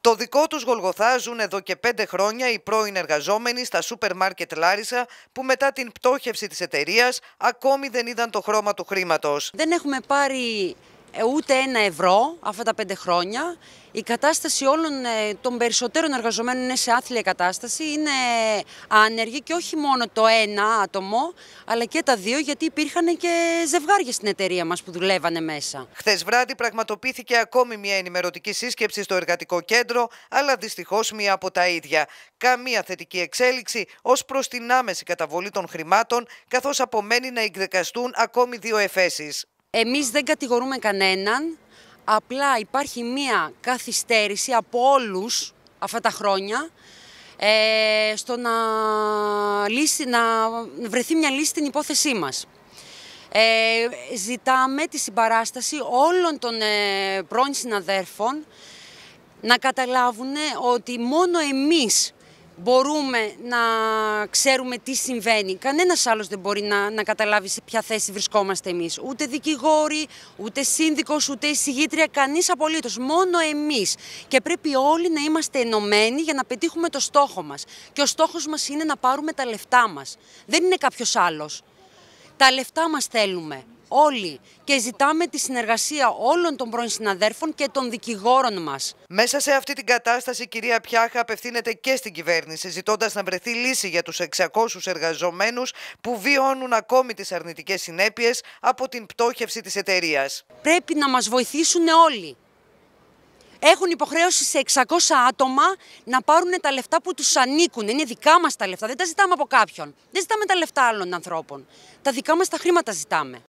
Το δικό τους Γολγοθά ζουν εδώ και πέντε χρόνια οι πρώην εργαζόμενοι στα σούπερ μάρκετ Λάρισα που μετά την πτώχευση της εταιρείας ακόμη δεν είδαν το χρώμα του χρήματος. Δεν έχουμε πάρει ε, ούτε ένα ευρώ αυτά τα πέντε χρόνια. Η κατάσταση όλων ε, των περισσότερων εργαζομένων είναι σε άθλια κατάσταση, είναι ανεργή ε, και όχι μόνο το ένα άτομο, αλλά και τα δύο γιατί υπήρχαν και ζευγάρια στην εταιρεία μας που δουλεύανε μέσα. Χθες βράδυ πραγματοποιήθηκε ακόμη μια ενημερωτική σύσκεψη στο εργατικό κέντρο, αλλά δυστυχώς μια από τα ίδια. Καμία θετική εξέλιξη ως προς την άμεση καταβολή των χρημάτων, καθώς απομένει να εκδικαστούν ακόμη δύο εφέσεις. Εμείς δεν κατηγορούμε κανέναν, απλά υπάρχει μία καθυστέρηση από όλους αυτά τα χρόνια ε, στο να, βρεθεί μια λύση στην υπόθεσή μας. Ε, ζητάμε τη συμπαράσταση όλων των ε, πρώην συναδέρφων να καταλάβουν ότι μόνο εμείς μπορούμε να ξέρουμε τι συμβαίνει. Κανένας άλλος δεν μπορεί να, να καταλάβει σε ποια θέση βρισκόμαστε εμείς. Ούτε δικηγόροι, ούτε σύνδικος, ούτε εισηγήτρια, κανείς απολύτως. Μόνο εμείς. Και πρέπει όλοι να είμαστε ενωμένοι για να πετύχουμε το στόχο μας. Και ο στόχος μας είναι να πάρουμε τα λεφτά μας. Δεν είναι κάποιος άλλος. Τα λεφτά μας θέλουμε όλοι και ζητάμε τη συνεργασία όλων των πρώην συναδέρφων και των δικηγόρων μας. Μέσα σε αυτή την κατάσταση, η κυρία Πιάχα απευθύνεται και στην κυβέρνηση, ζητώντας να βρεθεί λύση για τους 600 εργαζομένους που βιώνουν ακόμη τις αρνητικές συνέπειες από την πτώχευση της εταιρείας. Πρέπει να μας βοηθήσουν όλοι. Έχουν υποχρέωση σε 600 άτομα να πάρουν τα λεφτά που τους ανήκουν. Είναι δικά μας τα λεφτά. Δεν τα ζητάμε από κάποιον. Δεν ζητάμε τα λεφτά άλλων ανθρώπων. Τα δικά μας τα χρήματα ζητάμε.